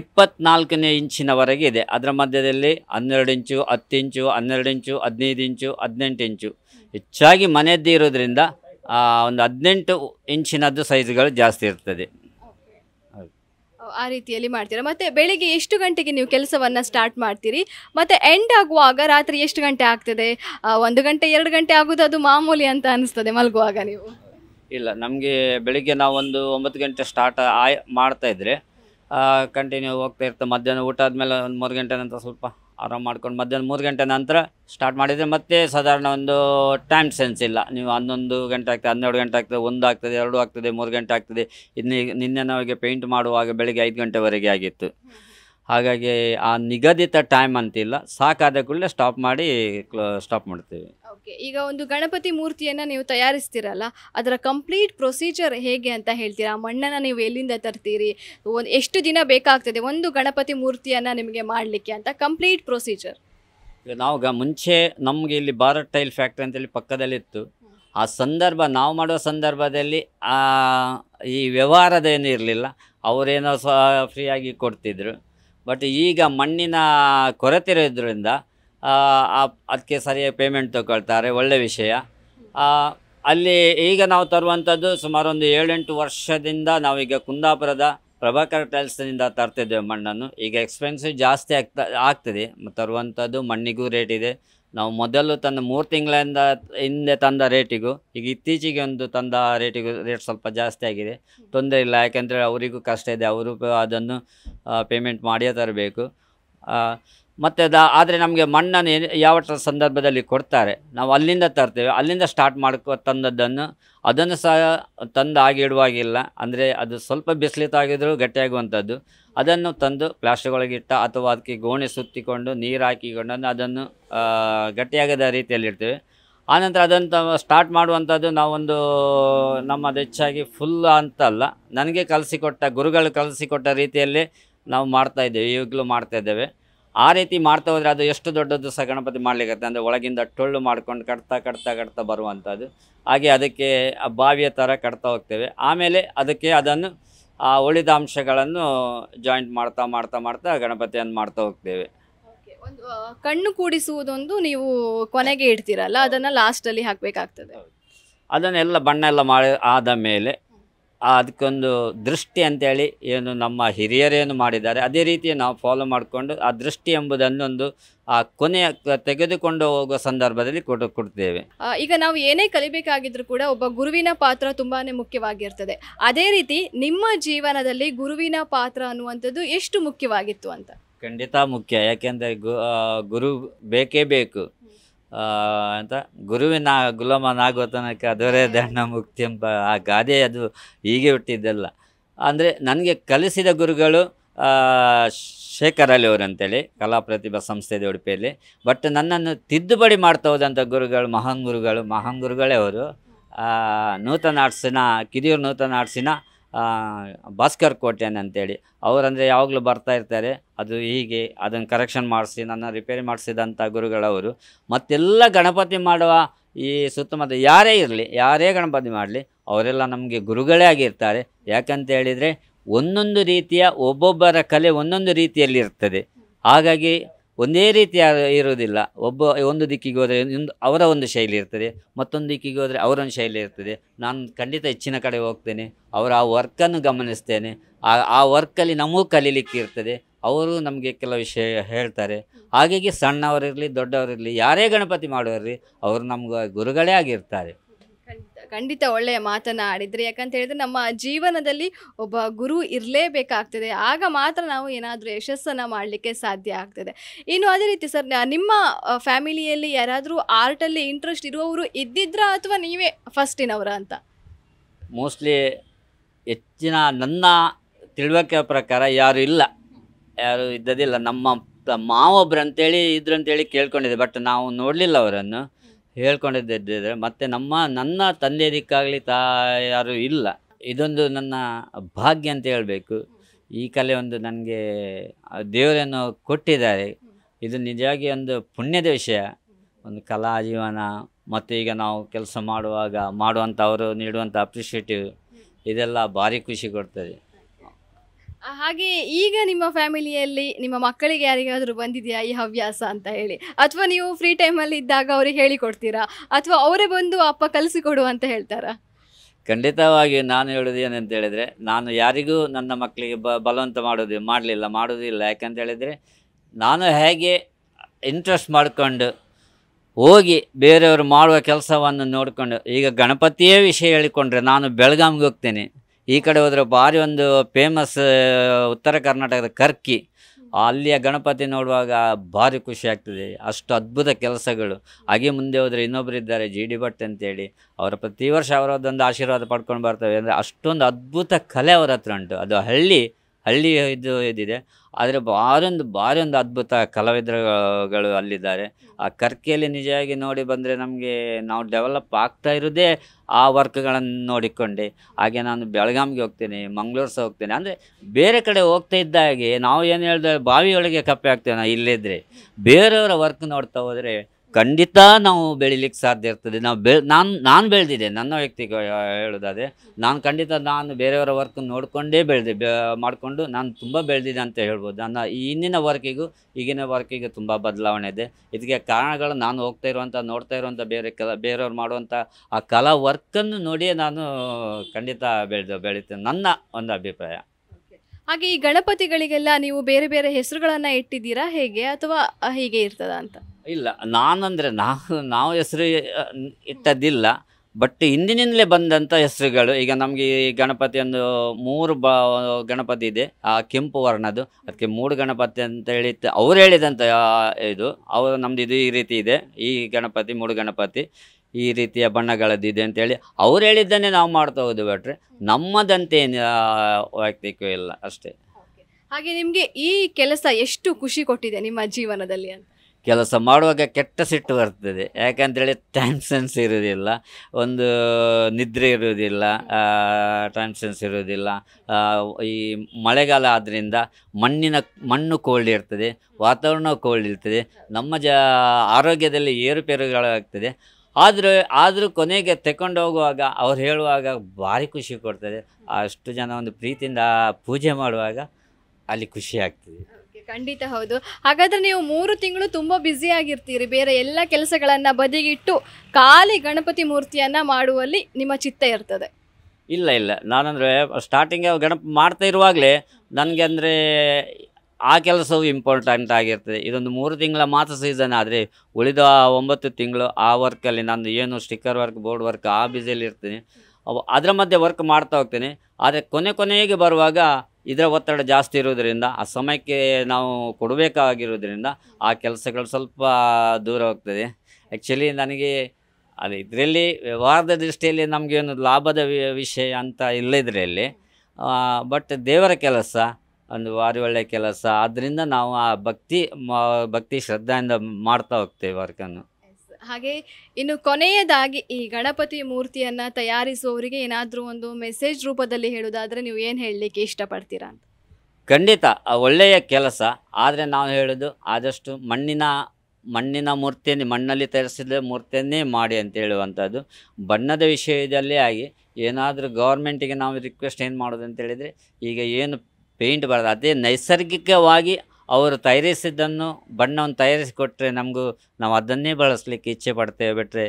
[SPEAKER 2] ಇಪ್ಪತ್ನಾಲ್ಕನೇ ಇಂಚಿನವರೆಗೆ ಇದೆ ಅದರ ಮಧ್ಯದಲ್ಲಿ ಹನ್ನೆರಡು ಇಂಚು ಹತ್ತು ಇಂಚು ಹನ್ನೆರಡು ಇಂಚು ಹದಿನೈದು ಇಂಚು ಹದಿನೆಂಟು ಇಂಚು ಹೆಚ್ಚಾಗಿ ಮನೆಯದ್ದೇ ಇರೋದ್ರಿಂದ ಒಂದು ಹದಿನೆಂಟು ಇಂಚಿನದ್ದು ಸೈಜ್ಗಳು ಜಾಸ್ತಿ ಇರ್ತದೆ
[SPEAKER 1] ಆ ರೀತಿಯಲ್ಲಿ ಮಾಡ್ತೀರಾ ಮತ್ತೆ ಬೆಳಿಗ್ಗೆ ಎಷ್ಟು ಗಂಟೆಗೆ ನೀವು ಕೆಲಸವನ್ನು ಸ್ಟಾರ್ಟ್ ಮಾಡ್ತೀರಿ ಮತ್ತೆ ಎಂಡ್ ಆಗುವಾಗ ರಾತ್ರಿ ಎಷ್ಟು ಗಂಟೆ ಆಗ್ತದೆ ಒಂದು ಗಂಟೆ ಎರಡು ಗಂಟೆ ಆಗೋದು ಅದು ಮಾಮೂಲಿ ಅಂತ ಅನಿಸ್ತದೆ ಮಲಗುವಾಗ ನೀವು
[SPEAKER 2] ಇಲ್ಲ ನಮಗೆ ಬೆಳಿಗ್ಗೆ ನಾವು ಒಂದು ಒಂಬತ್ತು ಗಂಟೆ ಸ್ಟಾರ್ಟ್ ಆಯ್ ಮಾಡ್ತಾ ಇದ್ರೆ ಕಂಟಿನ್ಯೂ ಹೋಗ್ತಾ ಇರ್ತದೆ ಮಧ್ಯಾಹ್ನ ಊಟ ಆದ್ಮೇಲೆ ಒಂದು ಮೂರು ಗಂಟೆ ನಂತರ ಸ್ವಲ್ಪ ಆರಾಮ್ ಮಾಡ್ಕೊಂಡು ಮಧ್ಯಾಹ್ನ ಮೂರು ಗಂಟೆ ನಂತರ ಸ್ಟಾರ್ಟ್ ಮಾಡಿದರೆ ಮತ್ತೆ ಸಾಧಾರಣ ಒಂದು ಟೈಮ್ ಸೆನ್ಸ್ ಇಲ್ಲ ನೀವು ಹನ್ನೊಂದು ಗಂಟೆ ಆಗ್ತದೆ ಹನ್ನೆರಡು ಗಂಟೆ ಆಗ್ತದೆ ಒಂದು ಆಗ್ತದೆ ಎರಡು ಆಗ್ತದೆ ಮೂರು ಗಂಟೆ ಆಗ್ತದೆ ಇನ್ನು ನಿನ್ನೆ ನಾವಿಗೆ ಪೇಂಟ್ ಮಾಡುವಾಗ ಬೆಳಗ್ಗೆ ಐದು ಗಂಟೆವರೆಗೆ ಆಗಿತ್ತು ಹಾಗಾಗಿ ಆ ನಿಗದಿತ ಟೈಮ್ ಅಂತಿಲ್ಲ ಸಾಕಾದ ಕೂಡಲೇ ಸ್ಟಾಪ್ ಮಾಡಿ ಸ್ಟಾಪ್ ಮಾಡ್ತೀವಿ
[SPEAKER 1] ಓಕೆ ಈಗ ಒಂದು ಗಣಪತಿ ಮೂರ್ತಿಯನ್ನು ನೀವು ತಯಾರಿಸ್ತೀರಲ್ಲ ಅದರ ಕಂಪ್ಲೀಟ್ ಪ್ರೊಸೀಜರ್ ಹೇಗೆ ಅಂತ ಹೇಳ್ತೀರಾ ಮಣ್ಣನ್ನು ನೀವು ಎಲ್ಲಿಂದ ತರ್ತೀರಿ ಒಂದು ಎಷ್ಟು ದಿನ ಬೇಕಾಗ್ತದೆ ಒಂದು ಗಣಪತಿ ಮೂರ್ತಿಯನ್ನು ನಿಮಗೆ ಮಾಡಲಿಕ್ಕೆ ಅಂತ ಕಂಪ್ಲೀಟ್ ಪ್ರೊಸೀಜರ್
[SPEAKER 2] ಈಗ ನಾವು ಮುಂಚೆ ನಮಗೆ ಇಲ್ಲಿ ಭಾರತ್ ಟೈಲ್ ಫ್ಯಾಕ್ಟ್ರಿ ಅಂತೇಳಿ ಪಕ್ಕದಲ್ಲಿತ್ತು ಆ ಸಂದರ್ಭ ನಾವು ಮಾಡುವ ಸಂದರ್ಭದಲ್ಲಿ ಈ ವ್ಯವಹಾರದ ಏನು ಇರಲಿಲ್ಲ ಅವರೇನೋ ಸ್ವ ಫ್ರೀಯಾಗಿ ಕೊಡ್ತಿದ್ರು ಬಟ್ ಈಗ ಮಣ್ಣಿನ ಕೊರತೆ ಇರೋದ್ರಿಂದ ಅದಕ್ಕೆ ಸರಿಯಾಗಿ ಪೇಮೆಂಟ್ ತಗೊಳ್ತಾರೆ ಒಳ್ಳೆ ವಿಷಯ ಅಲ್ಲಿ ಈಗ ನಾವು ತರುವಂಥದ್ದು ಸುಮಾರೊಂದು ಏಳೆಂಟು ವರ್ಷದಿಂದ ನಾವೀಗ ಕುಂದಾಪುರದ ಪ್ರಭಾಕರ್ ಟೈಲ್ಸ್ನಿಂದ ತರ್ತಿದ್ದೇವೆ ಮಣ್ಣನ್ನು ಈಗ ಎಕ್ಸ್ಪೆನ್ಸಿವ್ ಜಾಸ್ತಿ ಆಗ್ತಾ ಆಗ್ತದೆ ತರುವಂಥದ್ದು ಮಣ್ಣಿಗೂ ರೇಟ್ ಇದೆ ನಾವು ಮೊದಲು ತಂದ ಮೂರು ತಿಂಗಳಿಂದ ಹಿಂದೆ ತಂದ ರೇಟಿಗೂ ಈಗ ಇತ್ತೀಚೆಗೆ ಒಂದು ತಂದ ರೇಟಿಗೂ ರೇಟ್ ಸ್ವಲ್ಪ ಜಾಸ್ತಿ ಆಗಿದೆ ತೊಂದರೆ ಇಲ್ಲ ಯಾಕೆಂದರೆ ಅವರಿಗೂ ಕಷ್ಟ ಇದೆ ಅವರು ಅದನ್ನು ಪೇಮೆಂಟ್ ಮಾಡಿಯೇ ತರಬೇಕು ಮತ್ತು ದ ಆದರೆ ನಮಗೆ ಮಣ್ಣನ್ನು ಯಾವ ಸಂದರ್ಭದಲ್ಲಿ ಕೊಡ್ತಾರೆ ನಾವು ಅಲ್ಲಿಂದ ತರ್ತೇವೆ ಅಲ್ಲಿಂದ ಸ್ಟಾರ್ಟ್ ಮಾಡ್ಕೊ ತಂದದ್ದನ್ನು ಅದನ್ನು ಸಹ ತಂದು ಆಗಿಡುವಾಗಿಲ್ಲ ಅಂದರೆ ಅದು ಸ್ವಲ್ಪ ಬಿಸಿಲಿತಾಗಿದರೂ ಗಟ್ಟಿಯಾಗುವಂಥದ್ದು ಅದನ್ನು ತಂದು ಪ್ಲಾಸ್ಟಿಕ್ ಒಳಗಿಟ್ಟ ಅಥವಾ ಅದಕ್ಕೆ ಗೋಣೆ ಸುತ್ತಿಕೊಂಡು ನೀರು ಹಾಕಿಕೊಂಡು ಅದನ್ನು ಗಟ್ಟಿಯಾಗದ ರೀತಿಯಲ್ಲಿ ಇಡ್ತೇವೆ ಆನಂತರ ಅದನ್ನು ಸ್ಟಾರ್ಟ್ ಮಾಡುವಂಥದ್ದು ನಾವೊಂದು ನಮ್ಮದು ಹೆಚ್ಚಾಗಿ ಫುಲ್ ಅಂತಲ್ಲ ನನಗೆ ಕಲಿಸಿಕೊಟ್ಟ ಗುರುಗಳು ಕಲಿಸಿಕೊಟ್ಟ ರೀತಿಯಲ್ಲಿ ನಾವು ಮಾಡ್ತಾಯಿದ್ದೇವೆ ಈಗಲೂ ಮಾಡ್ತಾಯಿದ್ದೇವೆ ಆ ರೀತಿ ಮಾಡ್ತಾ ಹೋದರೆ ಅದು ಎಷ್ಟು ದೊಡ್ಡದು ಸಹ ಗಣಪತಿ ಮಾಡಲಿಕ್ಕೆ ಅಂದರೆ ಒಳಗಿಂದ ಟೊಳ್ಳು ಮಾಡ್ಕೊಂಡು ಕಟ್ತಾ ಕಡ್ತಾ ಕಟ್ತಾ ಬರುವಂಥದ್ದು ಹಾಗೆ ಅದಕ್ಕೆ ಬಾವಿಯ ಥರ ಕಟ್ತಾ ಹೋಗ್ತೇವೆ ಆಮೇಲೆ ಅದಕ್ಕೆ ಅದನ್ನು ಆ ಉಳಿದ ಅಂಶಗಳನ್ನು ಜಾಯಿಂಟ್ ಮಾಡ್ತಾ ಮಾಡ್ತಾ ಮಾಡ್ತಾ ಗಣಪತಿಯನ್ನು ಮಾಡ್ತಾ ಹೋಗ್ತೇವೆ
[SPEAKER 1] ಒಂದು ಕಣ್ಣು ಕೂಡಿಸುವುದೊಂದು ನೀವು ಕೊನೆಗೆ ಇಡ್ತೀರಲ್ಲ ಅದನ್ನು ಲಾಸ್ಟಲ್ಲಿ ಹಾಕಬೇಕಾಗ್ತದೆ
[SPEAKER 2] ಅದನ್ನೆಲ್ಲ ಬಣ್ಣ ಎಲ್ಲ ಮಾಡಿ ಆದ ಮೇಲೆ ಅದಕ್ಕೊಂದು ದೃಷ್ಟಿ ಅಂತೇಳಿ ಏನು ನಮ್ಮ ಹಿರಿಯರೇನು ಮಾಡಿದ್ದಾರೆ ಅದೇ ರೀತಿ ನಾವು ಫಾಲೋ ಮಾಡಿಕೊಂಡು ಆ ದೃಷ್ಟಿ ಎಂಬುದನ್ನೊಂದು ಆ ಕೊನೆಯ ತೆಗೆದುಕೊಂಡು ಹೋಗುವ ಸಂದರ್ಭದಲ್ಲಿ ಕೊಟ್ಟು ಕೊಡ್ತೇವೆ
[SPEAKER 1] ಈಗ ನಾವು ಏನೇ ಕಲಿಬೇಕಾಗಿದ್ರು ಕೂಡ ಒಬ್ಬ ಗುರುವಿನ ಪಾತ್ರ ತುಂಬಾ ಮುಖ್ಯವಾಗಿರ್ತದೆ ಅದೇ ರೀತಿ ನಿಮ್ಮ ಜೀವನದಲ್ಲಿ ಗುರುವಿನ ಪಾತ್ರ ಅನ್ನುವಂಥದ್ದು ಎಷ್ಟು ಮುಖ್ಯವಾಗಿತ್ತು ಅಂತ
[SPEAKER 2] ಖಂಡಿತ ಮುಖ್ಯ ಯಾಕೆಂದರೆ ಗುರು ಬೇಕೇ ಬೇಕು ಅಂತ ಗುರುವಿನ ಗುಲಾಮನಾಗುವ ತನಕ ದಣ್ಣ ಮುಕ್ತಿ ಎಂಬ ಆ ಗಾದೆ ಅದು ಹೀಗೆ ಹುಟ್ಟಿದ್ದಲ್ಲ ಅಂದರೆ ನನಗೆ ಕಲಿಸಿದ ಗುರುಗಳು ಶೇಖರ್ ಅಲಿ ಅಂತೇಳಿ ಕಲಾ ಪ್ರತಿಭಾ ಸಂಸ್ಥೆದ ಉಡುಪಿಯಲ್ಲಿ ಬಟ್ ನನ್ನನ್ನು ತಿದ್ದುಪಡಿ ಮಾಡ್ತಾ ಹೋದಂಥ ಗುರುಗಳು ಮಹಾನ್ ಗುರುಗಳು ಮಹಾನ್ ಗುರುಗಳೇ ಅವರು ನೂತನ ಆರ್ಟ್ಸಿನ ಕಿರಿಯೂರು ನೂತನ ಆರ್ಟ್ಸಿನ ಭಾಸ್ಕರ್ ಕೋಟ್ಯಾನ್ ಅಂತೇಳಿ ಅವರಂದರೆ ಯಾವಾಗಲೂ ಬರ್ತಾ ಇರ್ತಾರೆ ಅದು ಹೀಗೆ ಅದನ್ನು ಕರೆಕ್ಷನ್ ಮಾಡಿಸಿ ನನ್ನ ರಿಪೇರಿ ಮಾಡಿಸಿದಂಥ ಗುರುಗಳವರು ಮತ್ತೆಲ್ಲ ಗಣಪತಿ ಮಾಡುವ ಈ ಸುತ್ತಮುತ್ತ ಯಾರೇ ಇರಲಿ ಯಾರೇ ಗಣಪತಿ ಮಾಡಲಿ ಅವರೆಲ್ಲ ನಮಗೆ ಗುರುಗಳೇ ಆಗಿರ್ತಾರೆ ಯಾಕಂತ ಹೇಳಿದರೆ ಒಂದೊಂದು ರೀತಿಯ ಒಬ್ಬೊಬ್ಬರ ಕಲೆ ಒಂದೊಂದು ರೀತಿಯಲ್ಲಿ ಇರ್ತದೆ ಹಾಗಾಗಿ ಒಂದೇ ರೀತಿಯ ಇರುವುದಿಲ್ಲ ಒಬ್ಬ ಒಂದು ದಿಕ್ಕಿಗೆ ಹೋದರೆ ಇನ್ನೊಂದು ಅವರ ಒಂದು ಶೈಲಿ ಇರ್ತದೆ ಮತ್ತೊಂದು ದಿಕ್ಕಿಗೆ ಹೋದರೆ ಅವರೊಂದು ಶೈಲಿ ಇರ್ತದೆ ನಾನು ಖಂಡಿತ ಹೆಚ್ಚಿನ ಕಡೆ ಹೋಗ್ತೇನೆ ಅವರ ಆ ವರ್ಕನ್ನು ಗಮನಿಸ್ತೇನೆ ಆ ಆ ವರ್ಕಲ್ಲಿ ನಮಗೂ ಕಲೀಲಿಕ್ಕೆ ಇರ್ತದೆ ಅವರು ನಮಗೆ ಕೆಲವು ವಿಷಯ ಹೇಳ್ತಾರೆ ಹಾಗಾಗಿ ಸಣ್ಣವರಿರಲಿ ದೊಡ್ಡವರಿರಲಿ ಯಾರೇ ಗಣಪತಿ ಮಾಡೋರ್ರಿ ಅವರು ನಮ್ಗೆ ಗುರುಗಳೇ ಆಗಿರ್ತಾರೆ
[SPEAKER 1] ಖಂಡಿತ ಒಳ್ಳೆಯ ಮಾತನ್ನು ಆಡಿದ್ರಿ ಯಾಕಂತ ಹೇಳಿದ್ರೆ ನಮ್ಮ ಜೀವನದಲ್ಲಿ ಒಬ್ಬ ಗುರು ಇರಲೇಬೇಕಾಗ್ತದೆ ಆಗ ಮಾತ್ರ ನಾವು ಏನಾದರೂ ಯಶಸ್ಸನ್ನು ಮಾಡಲಿಕ್ಕೆ ಸಾಧ್ಯ ಆಗ್ತದೆ ಇನ್ನು ಅದೇ ರೀತಿ ಸರ್ ನಿಮ್ಮ ಫ್ಯಾಮಿಲಿಯಲ್ಲಿ ಯಾರಾದರೂ ಆರ್ಟಲ್ಲಿ ಇಂಟ್ರೆಸ್ಟ್ ಇರುವವರು ಇದ್ದಿದ್ರಾ ಅಥವಾ ನೀವೇ ಫಸ್ಟಿನವರ ಅಂತ
[SPEAKER 2] ಮೋಸ್ಟ್ಲಿ ಹೆಚ್ಚಿನ ನನ್ನ ತಿಳುವಳಿಕೆ ಪ್ರಕಾರ ಯಾರು ಇಲ್ಲ ಯಾರು ಇದ್ದದಿಲ್ಲ ನಮ್ಮ ಮಾವೊಬ್ರು ಅಂತೇಳಿ ಇದ್ರು ಅಂತೇಳಿ ಕೇಳ್ಕೊಂಡಿದ್ದೆ ಬಟ್ ನಾವು ನೋಡಲಿಲ್ಲ ಅವರನ್ನು ಹೇಳ್ಕೊಂಡಿದ್ದಿದ್ದರೆ ಮತ್ತು ನಮ್ಮ ನನ್ನ ತಂದೆಯದಿಕ್ಕಾಗಲಿ ತಾ ಯಾರು ಇಲ್ಲ ಇದೊಂದು ನನ್ನ ಭಾಗ್ಯ ಅಂತ ಹೇಳಬೇಕು ಈ ಕಲೆ ಒಂದು ನನಗೆ ದೇವರನ್ನು ಕೊಟ್ಟಿದ್ದಾರೆ ಇದು ನಿಜವಾಗಿ ಒಂದು ಪುಣ್ಯದ ವಿಷಯ ಒಂದು ಕಲಾ ಜೀವನ ಮತ್ತು ಈಗ ನಾವು ಕೆಲಸ ಮಾಡುವಾಗ ಮಾಡುವಂಥವರು ನೀಡುವಂಥ ಅಪ್ರಿಷಿಯೇಟಿವ್ ಇದೆಲ್ಲ ಭಾರಿ ಖುಷಿ
[SPEAKER 1] ಕೊಡ್ತದೆ ಹಾಗೆ ಈಗ ನಿಮ್ಮ ಫ್ಯಾಮಿಲಿಯಲ್ಲಿ ನಿಮ್ಮ ಮಕ್ಕಳಿಗೆ ಯಾರಿಗಾದರೂ ಬಂದಿದೆಯಾ ಈ ಹವ್ಯಾಸ ಅಂತ ಹೇಳಿ ಅಥವಾ ನೀವು ಫ್ರೀ ಟೈಮಲ್ಲಿ ಇದ್ದಾಗ ಅವ್ರಿಗೆ ಹೇಳಿಕೊಡ್ತೀರಾ ಅಥವಾ ಅವರೇ ಬಂದು ಅಪ್ಪ ಕಲಿಸಿಕೊಡು ಅಂತ ಹೇಳ್ತಾರಾ
[SPEAKER 2] ಖಂಡಿತವಾಗಿ ನಾನು ಹೇಳೋದು ಏನಂತ ಹೇಳಿದರೆ ನಾನು ಯಾರಿಗೂ ನನ್ನ ಮಕ್ಕಳಿಗೆ ಬ ಬಲವಂತ ಮಾಡೋದು ಮಾಡಲಿಲ್ಲ ಮಾಡೋದಿಲ್ಲ ಯಾಕಂತ ಹೇಳಿದರೆ ನಾನು ಹೇಗೆ ಇಂಟ್ರೆಸ್ಟ್ ಮಾಡಿಕೊಂಡು ಹೋಗಿ ಬೇರೆಯವರು ಮಾಡುವ ಕೆಲಸವನ್ನು ನೋಡಿಕೊಂಡು ಈಗ ಗಣಪತಿಯೇ ವಿಷಯ ಹೇಳಿಕೊಂಡ್ರೆ ನಾನು ಬೆಳಗಾಮ್ಗೆ ಹೋಗ್ತೇನೆ ಈ ಕಡೆ ಹೋದರೆ ಭಾರಿ ಒಂದು ಫೇಮಸ್ ಉತ್ತರ ಕರ್ನಾಟಕದ ಕರ್ಕಿ ಅಲ್ಲಿಯ ಗಣಪತಿ ನೋಡುವಾಗ ಭಾರಿ ಖುಷಿ ಆಗ್ತದೆ ಅಷ್ಟು ಅದ್ಭುತ ಕೆಲಸಗಳು ಹಾಗೆ ಮುಂದೆ ಹೋದರೆ ಇದ್ದಾರೆ ಜಿ ಡಿ ಭಟ್ ಅಂತೇಳಿ ಅವರ ಪ್ರತಿ ವರ್ಷ ಅವರದ್ದೊಂದು ಆಶೀರ್ವಾದ ಪಡ್ಕೊಂಡು ಬರ್ತವೆ ಅಂದರೆ ಅಷ್ಟೊಂದು ಅದ್ಭುತ ಕಲೆ ಅವರ ಹತ್ರ ಉಂಟು ಅದು ಹಳ್ಳಿ ಹಳ್ಳಿ ಇದು ಇದಿದೆ ಆದರೆ ಭಾರೊಂದು ಭಾರೊಂದು ಅದ್ಭುತ ಕಲಾವಿದರುಗಳು ಅಲ್ಲಿದ್ದಾರೆ ಆ ಕರ್ಕೆಯಲ್ಲಿ ನಿಜವಾಗಿ ನೋಡಿ ಬಂದರೆ ನಮಗೆ ನಾವು ಡೆವಲಪ್ ಆಗ್ತಾ ಇರೋದೇ ಆ ವರ್ಕ್ಗಳನ್ನು ನೋಡಿಕೊಂಡೆ ಹಾಗೆ ನಾನು ಬೆಳಗಾವಿಗೆ ಹೋಗ್ತೇನೆ ಮಂಗ್ಳೂರು ಸಹ ಹೋಗ್ತೇನೆ ಅಂದರೆ ಬೇರೆ ಕಡೆ ಹೋಗ್ತಾ ಇದ್ದ ಹಾಗೆ ನಾವು ಏನು ಹೇಳಿದ್ರೆ ಬಾವಿಯೊಳಗೆ ಕಪ್ಪೆ ಆಗ್ತೇವೆ ನಾವು ಇಲ್ಲಿದ್ದರೆ ಬೇರೆಯವರ ವರ್ಕ್ ನೋಡ್ತಾ ಹೋದರೆ ಖಂಡಿತ ನಾವು ಬೆಳಿಲಿಕ್ಕೆ ಸಾಧ್ಯ ಇರ್ತದೆ ನಾವು ಬೆ ನಾನು ನಾನು ಬೆಳೆದಿದೆ ನನ್ನ ವ್ಯಕ್ತಿಗೆ ಹೇಳೋದಾದರೆ ನಾನು ಖಂಡಿತ ನಾನು ಬೇರೆಯವರ ವರ್ಕ್ ನೋಡಿಕೊಂಡೇ ಬೆಳೆದೆ ಬೆ ಮಾಡಿಕೊಂಡು ನಾನು ತುಂಬ ಬೆಳೆದಿದೆ ಅಂತ ಹೇಳ್ಬೋದು ನನ್ನ ಈ ಹಿಂದಿನ ವರ್ಕಿಗೂ ಈಗಿನ ವರ್ಕಿಗೂ ತುಂಬ ಬದಲಾವಣೆ ಇದೆ ಇದಕ್ಕೆ ಕಾರಣಗಳು ನಾನು ಹೋಗ್ತಾ ಇರುವಂಥ ನೋಡ್ತಾ ಇರುವಂಥ ಬೇರೆ ಕಲ ಬೇರೆಯವ್ರು ಮಾಡುವಂಥ ಆ ಕಲಾ ವರ್ಕನ್ನು ನೋಡಿಯೇ ನಾನು ಖಂಡಿತ ಬೆಳೆದು ಬೆಳೀತೇನೆ ನನ್ನ ಒಂದು ಅಭಿಪ್ರಾಯ
[SPEAKER 1] ಹಾಗೆ ಈ ಗಣಪತಿಗಳಿಗೆಲ್ಲ ನೀವು ಬೇರೆ ಬೇರೆ ಹೆಸರುಗಳನ್ನ ಇಟ್ಟಿದ್ದೀರಾ ಹೇಗೆ ಅಥವಾ ಹೀಗೆ ಇರ್ತದ ಅಂತ
[SPEAKER 2] ಇಲ್ಲ ನಾನಂದರೆ ನಾವು ನಾವು ಹೆಸರು ಇಟ್ಟದಿಲ್ಲ ಬಟ್ ಹಿಂದಿನಿಂದಲೇ ಬಂದಂಥ ಹೆಸರುಗಳು ಈಗ ನಮಗೆ ಈ ಗಣಪತಿ ಒಂದು ಮೂರು ಬ ಗಣಪತಿ ಇದೆ ಆ ಕೆಂಪು ವರ್ಣದ್ದು ಅದಕ್ಕೆ ಮೂರು ಗಣಪತಿ ಅಂತ ಹೇಳಿ ಅವ್ರು ಹೇಳಿದಂಥ ಇದು ಅವರು ನಮ್ಮದು ಇದು ಈ ರೀತಿ ಇದೆ ಈ ಗಣಪತಿ ಮೂರು ಗಣಪತಿ ಈ ರೀತಿಯ ಬಣ್ಣಗಳದ್ದಿದೆ ಅಂತೇಳಿ ಅವ್ರು ಹೇಳಿದ್ದನ್ನೇ ನಾವು ಮಾಡ್ತಾ ಹೋದು ಬಿಟ್ರೆ ನಮ್ಮದಂತೆ ವೈಯಕ್ತಿಕ ಇಲ್ಲ ಅಷ್ಟೇ
[SPEAKER 1] ಹಾಗೆ ನಿಮಗೆ ಈ ಕೆಲಸ ಎಷ್ಟು ಖುಷಿ ಕೊಟ್ಟಿದೆ ನಿಮ್ಮ ಜೀವನದಲ್ಲಿ ಅಂತ
[SPEAKER 2] ಕೆಲಸ ಮಾಡುವಾಗ ಕೆಟ್ಟ ಸಿಟ್ಟು ಬರ್ತದೆ ಯಾಕಂತೇಳಿ ಟೈಮ್ ಇರುವುದಿಲ್ಲ ಒಂದು ನಿದ್ರೆ ಇರುವುದಿಲ್ಲ ಟೈಮ್ ಇರುವುದಿಲ್ಲ ಈ ಮಳೆಗಾಲ ಆದ್ದರಿಂದ ಮಣ್ಣಿನ ಮಣ್ಣು ಕೋಲ್ಡ್ ಇರ್ತದೆ ವಾತಾವರಣ ಕೋಲ್ಡ್ ಇರ್ತದೆ ನಮ್ಮ ಜ ಆರೋಗ್ಯದಲ್ಲಿ ಏರುಪೇರುಗಳಾಗ್ತದೆ ಆದರೆ ಆದರೂ ಕೊನೆಗೆ ತಗೊಂಡು ಹೋಗುವಾಗ ಅವ್ರು ಹೇಳುವಾಗ ಭಾರಿ ಖುಷಿ ಕೊಡ್ತದೆ ಅಷ್ಟು ಜನ ಒಂದು ಪ್ರೀತಿಯಿಂದ ಪೂಜೆ ಮಾಡುವಾಗ ಅಲ್ಲಿ ಖುಷಿ ಆಗ್ತದೆ
[SPEAKER 1] ಖಂಡಿತ ಹೌದು ಹಾಗಾದರೆ ನೀವು ಮೂರು ತಿಂಗಳು ತುಂಬ ಆಗಿರ್ತೀರಿ ಬೇರೆ ಎಲ್ಲ ಕೆಲಸಗಳನ್ನು ಬದಿಗಿಟ್ಟು ಖಾಲಿ ಗಣಪತಿ ಮೂರ್ತಿಯನ್ನು ಮಾಡುವಲ್ಲಿ ನಿಮ್ಮ ಚಿತ್ತ ಇರ್ತದೆ
[SPEAKER 2] ಇಲ್ಲ ಇಲ್ಲ ನಾನಂದರೆ ಸ್ಟಾರ್ಟಿಂಗ್ ಗಣಪ ಮಾಡ್ತಾ ಇರುವಾಗಲೇ ನನಗೆ ಅಂದರೆ ಆ ಕೆಲಸವು ಇಂಪಾರ್ಟೆಂಟ್ ಆಗಿರ್ತದೆ ಇದೊಂದು ಮೂರು ತಿಂಗಳ ಮಾತ್ರ ಸೀಸನ್ ಆದರೆ ಉಳಿದ ಒಂಬತ್ತು ತಿಂಗಳು ಆ ವರ್ಕಲ್ಲಿ ನಾನು ಏನು ಸ್ಟಿಕ್ಕರ್ ವರ್ಕ್ ಬೋರ್ಡ್ ವರ್ಕ್ ಆ ಬಿಸಿಯಲ್ಲಿ ಇರ್ತೀನಿ ಅದರ ಮಧ್ಯೆ ವರ್ಕ್ ಮಾಡ್ತಾ ಹೋಗ್ತೀನಿ ಆದರೆ ಕೊನೆ ಕೊನೆಗೆ ಬರುವಾಗ ಇದರ ಒತ್ತಡ ಜಾಸ್ತಿ ಇರೋದರಿಂದ ಆ ಸಮಯಕ್ಕೆ ನಾವು ಕೊಡಬೇಕಾಗಿರೋದ್ರಿಂದ ಆ ಕೆಲಸಗಳು ಸ್ವಲ್ಪ ದೂರ ಹೋಗ್ತದೆ ಆ್ಯಕ್ಚುಲಿ ನನಗೆ ಅದು ಇದರಲ್ಲಿ ವ್ಯವಹಾರದ ದೃಷ್ಟಿಯಲ್ಲಿ ನಮಗೇನು ಲಾಭದ ವಿಷಯ ಅಂತ ಇಲ್ಲ ಇದರಲ್ಲಿ ಬಟ್ ದೇವರ ಕೆಲಸ ಒಂದು ಭಾರಿ ಒಳ್ಳೆಯ ಕೆಲಸ ಆದ್ದರಿಂದ ನಾವು ಆ ಭಕ್ತಿ ಭಕ್ತಿ ಶ್ರದ್ಧೆಯಿಂದ ಮಾಡ್ತಾ ಹೋಗ್ತೇವೆ ವರ್ಕನ್ನು
[SPEAKER 1] ಹಾಗೆ ಇನ್ನು ಕೊನೆಯದಾಗಿ ಈ ಗಣಪತಿ ಮೂರ್ತಿಯನ್ನು ತಯಾರಿಸುವವರಿಗೆ ಏನಾದರೂ ಒಂದು ಮೆಸೇಜ್ ರೂಪದಲ್ಲಿ ಹೇಳೋದಾದರೆ ನೀವು ಏನು ಹೇಳಲಿಕ್ಕೆ ಇಷ್ಟಪಡ್ತೀರಾ ಅಂತ
[SPEAKER 2] ಖಂಡಿತ ಒಳ್ಳೆಯ ಕೆಲಸ ಆದರೆ ನಾವು ಹೇಳೋದು ಆದಷ್ಟು ಮಣ್ಣಿನ ಮಣ್ಣಿನ ಮೂರ್ತಿಯನ್ನು ಮಣ್ಣಲ್ಲಿ ತಯಾರಿಸಿದ ಮೂರ್ತಿಯನ್ನೇ ಮಾಡಿ ಅಂತ ಹೇಳುವಂಥದ್ದು ಬಣ್ಣದ ವಿಷಯದಲ್ಲಿ ಆಗಿ ಏನಾದರೂ ಗೌರ್ಮೆಂಟಿಗೆ ನಾವು ರಿಕ್ವೆಸ್ಟ್ ಏನು ಮಾಡೋದು ಅಂತ ಹೇಳಿದರೆ ಈಗ ಏನು ಪೇಂಟ್ ಬರೋದು ಅದೇ ನೈಸರ್ಗಿಕವಾಗಿ ಅವರು ತಯಾರಿಸಿದ್ದನ್ನು ಬಣ್ಣವನ್ನು ತಯಾರಿಸಿ ಕೊಟ್ಟರೆ ನಮಗೂ ನಾವು ಅದನ್ನೇ ಬಳಸಲಿಕ್ಕೆ ಇಚ್ಛೆ ಪಡ್ತೇವೆ ಬಿಟ್ಟರೆ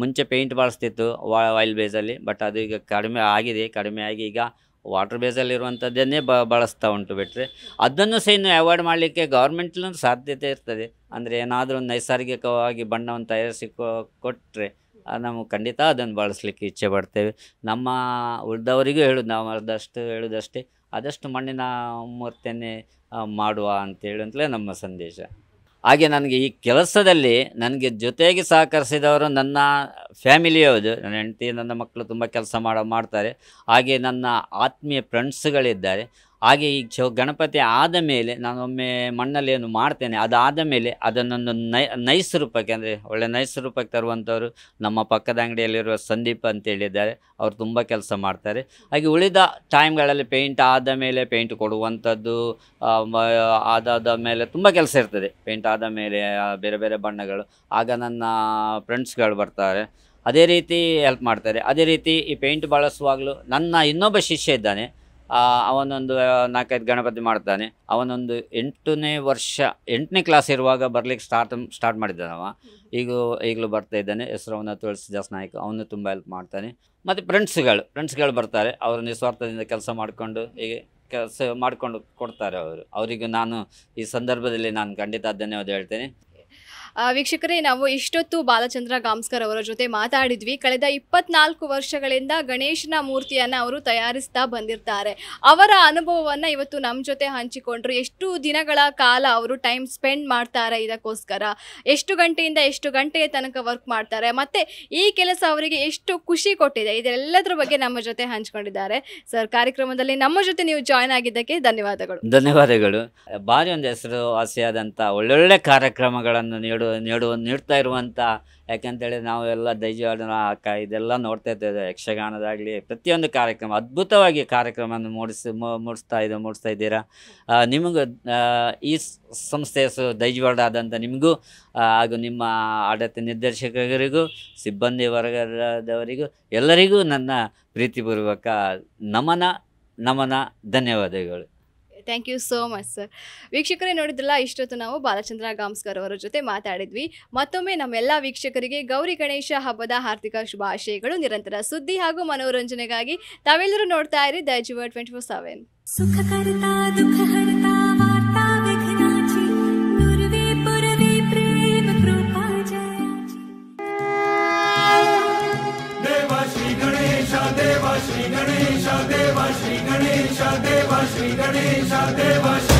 [SPEAKER 2] ಮುಂಚೆ ಪೇಂಟ್ ಬಳಸ್ತಿತ್ತು ಆಯಿಲ್ ಬೇಸಲ್ಲಿ ಬಟ್ ಅದು ಈಗ ಕಡಿಮೆ ಆಗಿದೆ ಕಡಿಮೆ ಆಗಿ ಈಗ ವಾಟರ್ ಇರುವಂಥದ್ದನ್ನೇ ಬ ಬಳಸ್ತಾ ಉಂಟು ಬಿಟ್ಟರೆ ಅದನ್ನು ಸಹ ಇನ್ನು ಅವಾಯ್ಡ್ ಮಾಡಲಿಕ್ಕೆ ಗೌರ್ಮೆಂಟ್ಲೂ ಸಾಧ್ಯತೆ ಇರ್ತದೆ ಅಂದರೆ ಏನಾದರೂ ನೈಸರ್ಗಿಕವಾಗಿ ಬಣ್ಣವನ್ನು ತಯಾರಿಸಿ ಕೊಟ್ಟರೆ ನಾವು ಖಂಡಿತ ಅದನ್ನು ಬಳಸಲಿಕ್ಕೆ ಇಚ್ಛೆ ಪಡ್ತೇವೆ ನಮ್ಮ ಉಳಿದವರಿಗೂ ಹೇಳೋದು ನಾವು ಅದಷ್ಟು ಹೇಳುದಷ್ಟೇ ಆದಷ್ಟು ಮಣ್ಣಿನ ಮೂರ್ತಿಯನ್ನೇ ಮಾಡುವ ಅಂತೇಳಿ ನಮ್ಮ ಸಂದೇಶ ಹಾಗೆ ನನಗೆ ಈ ಕೆಲಸದಲ್ಲಿ ನನಗೆ ಜೊತೆಗೆ ಸಹಕರಿಸಿದವರು ನನ್ನ ಫ್ಯಾಮಿಲಿಯವರು ನನ್ನ ಹೆಂಡತಿ ನನ್ನ ಮಕ್ಕಳು ತುಂಬ ಕೆಲಸ ಮಾಡ ಮಾಡ್ತಾರೆ ಹಾಗೆ ನನ್ನ ಆತ್ಮೀಯ ಫ್ರೆಂಡ್ಸ್ಗಳಿದ್ದಾರೆ ಹಾಗೆ ಈ ಚೌ ಗಣಪತಿ ಆದ ಮೇಲೆ ನಾನೊಮ್ಮೆ ಮಣ್ಣಲ್ಲಿ ಏನು ಮಾಡ್ತೇನೆ ಅದಾದ ಮೇಲೆ ಅದನ್ನೊಂದು ನೈ ರೂಪಕ್ಕೆ ಅಂದರೆ ಒಳ್ಳೆ ರೂಪಕ್ಕೆ ತರುವಂಥವ್ರು ನಮ್ಮ ಪಕ್ಕದ ಅಂಗಡಿಯಲ್ಲಿರುವ ಸಂದೀಪ್ ಅಂತ ಹೇಳಿದ್ದಾರೆ ಅವರು ತುಂಬ ಕೆಲಸ ಮಾಡ್ತಾರೆ ಹಾಗೆ ಉಳಿದ ಟೈಮ್ಗಳಲ್ಲಿ ಪೇಂಟ್ ಆದ ಮೇಲೆ ಪೇಂಟ್ ಕೊಡುವಂಥದ್ದು ಅದಾದ ಮೇಲೆ ತುಂಬ ಕೆಲಸ ಇರ್ತದೆ ಪೇಂಟ್ ಆದ ಮೇಲೆ ಬೇರೆ ಬೇರೆ ಬಣ್ಣಗಳು ಆಗ ನನ್ನ ಫ್ರೆಂಡ್ಸ್ಗಳು ಬರ್ತಾರೆ ಅದೇ ರೀತಿ ಹೆಲ್ಪ್ ಮಾಡ್ತಾರೆ ಅದೇ ರೀತಿ ಈ ಪೇಂಟ್ ಬಳಸುವಾಗಲೂ ನನ್ನ ಇನ್ನೊಬ್ಬ ಶಿಷ್ಯ ಇದ್ದಾನೆ ಅವನೊಂದು ನಾಲ್ಕೈದು ಗಣಪತಿ ಮಾಡ್ತಾನೆ ಅವನೊಂದು ಎಂಟನೇ ವರ್ಷ ಎಂಟನೇ ಕ್ಲಾಸ್ ಇರುವಾಗ ಬರ್ಲಿಕ್ಕೆ ಸ್ಟಾರ್ಟ್ ಸ್ಟಾರ್ಟ್ ಮಾಡಿದ್ದಾನವ ಈಗ ಈಗಲೂ ಬರ್ತಾ ಇದ್ದಾನೆ ಅವನ ತುಳಸಿ ದಾಸ್ ನಾಯಕ ಅವನು ತುಂಬ ಹೆಲ್ಪ್ ಮಾಡ್ತಾನೆ ಮತ್ತು ಫ್ರೆಂಡ್ಸ್ಗಳು ಫ್ರೆಂಡ್ಸ್ಗಳು ಬರ್ತಾರೆ ಅವರು ನಿಸ್ವಾರ್ಥದಿಂದ ಕೆಲಸ ಮಾಡಿಕೊಂಡು ಹೀಗೆ ಕೆಲಸ ಮಾಡಿಕೊಂಡು ಕೊಡ್ತಾರೆ ಅವರು ಅವರಿಗೂ ನಾನು ಈ ಸಂದರ್ಭದಲ್ಲಿ ನಾನು ಖಂಡಿತ ಧನ್ಯವಾದ ಹೇಳ್ತೇನೆ
[SPEAKER 1] ವೀಕ್ಷಕರೇ ನಾವು ಇಷ್ಟೊತ್ತು ಬಾಲಚಂದ್ರ ಗಾಮ್ಸ್ಕರ್ ಅವರ ಜೊತೆ ಮಾತಾಡಿದ್ವಿ ಕಳೆದ ಇಪ್ಪತ್ನಾಲ್ಕು ವರ್ಷಗಳಿಂದ ಗಣೇಶನ ಮೂರ್ತಿಯನ್ನು ಅವರು ತಯಾರಿಸ್ತಾ ಬಂದಿರ್ತಾರೆ ಅವರ ಅನುಭವವನ್ನು ಇವತ್ತು ನಮ್ಮ ಜೊತೆ ಹಂಚಿಕೊಂಡ್ರು ಎಷ್ಟು ದಿನಗಳ ಕಾಲ ಅವರು ಟೈಮ್ ಸ್ಪೆಂಡ್ ಮಾಡ್ತಾರೆ ಇದಕ್ಕೋಸ್ಕರ ಎಷ್ಟು ಗಂಟೆಯಿಂದ ಎಷ್ಟು ಗಂಟೆಯ ತನಕ ವರ್ಕ್ ಮಾಡ್ತಾರೆ ಮತ್ತು ಈ ಕೆಲಸ ಅವರಿಗೆ ಎಷ್ಟು ಖುಷಿ ಕೊಟ್ಟಿದೆ ಇದೆಲ್ಲದರ ಬಗ್ಗೆ ನಮ್ಮ ಜೊತೆ ಹಂಚಿಕೊಂಡಿದ್ದಾರೆ ಸರ್ ಕಾರ್ಯಕ್ರಮದಲ್ಲಿ ನಮ್ಮ ಜೊತೆ ನೀವು ಜಾಯ್ನ್ ಆಗಿದ್ದಕ್ಕೆ ಧನ್ಯವಾದಗಳು
[SPEAKER 2] ಧನ್ಯವಾದಗಳು ಭಾರಿ ಒಂದು ಹೆಸರು ವಾಸಿಯಾದಂಥ ಒಳ್ಳೊಳ್ಳೆ ಕಾರ್ಯಕ್ರಮಗಳನ್ನು ನೀಡು ನೀಡು ನೀಡ್ತಾ ಇರುವಂಥ ಯಾಕಂತೇಳಿ ನಾವೆಲ್ಲ ಎಲ್ಲ ಕ ಇದೆಲ್ಲ ನೋಡ್ತಾ ಇದ್ದೇವೆ ಯಕ್ಷಗಾನದಾಗಲಿ ಪ್ರತಿಯೊಂದು ಕಾರ್ಯಕ್ರಮ ಅದ್ಭುತವಾಗಿ ಕಾರ್ಯಕ್ರಮವನ್ನು ಮೂಡಿಸಿ ಮೂಡಿಸ್ತಾ ಇದೆ ಮೂಡಿಸ್ತಾ ಇದ್ದೀರಾ ನಿಮಗೂ ಈ ಸಂಸ್ಥೆಯ ಸು ಆದಂಥ ನಿಮಗೂ ಹಾಗೂ ನಿಮ್ಮ ಆಡಳಿತ ನಿರ್ದೇಶಕರಿಗೂ ಸಿಬ್ಬಂದಿ ವರ್ಗದವರಿಗೂ ಎಲ್ಲರಿಗೂ ನನ್ನ ಪ್ರೀತಿಪೂರ್ವಕ ನಮನ ನಮನ ಧನ್ಯವಾದಗಳು
[SPEAKER 1] thank you so much sir ವೀಕ್ಷಕರೇ ನೋಡಿದ್ರಲ್ಲ ಇಷ್ಟೊತ್ತು ನಾವು ಬಾಲಚಂದ್ರ ಗಾಮ್ಸ್ಕರ್ ಅವರ ಜೊತೆ ಮಾತಾಡಿದ್ವಿ ಮತ್ತೊಮ್ಮೆ ನಮ್ಮೆಲ್ಲ ವೀಕ್ಷಕರಿಗೆ ಗೌರಿ ಗಣೇಶ ಹಬ್ಬದ ಹಾರ್ದಿಕ ಶುಭಾಶಯಗಳು ನಿರಂತರ ಸುದ್ದಿ ಹಾಗೂ ಮನೋರಂಜನೆಗಾಗಿ ತಾವೆಲ್ಲರೂ ನೋಡ್ತಾ ಇರಿ ದೈಜುವ ಟ್ವೆಂಟಿ ಫೋರ್ ಸೆವೆನ್ स्वीकृति शास्त्रे भाषा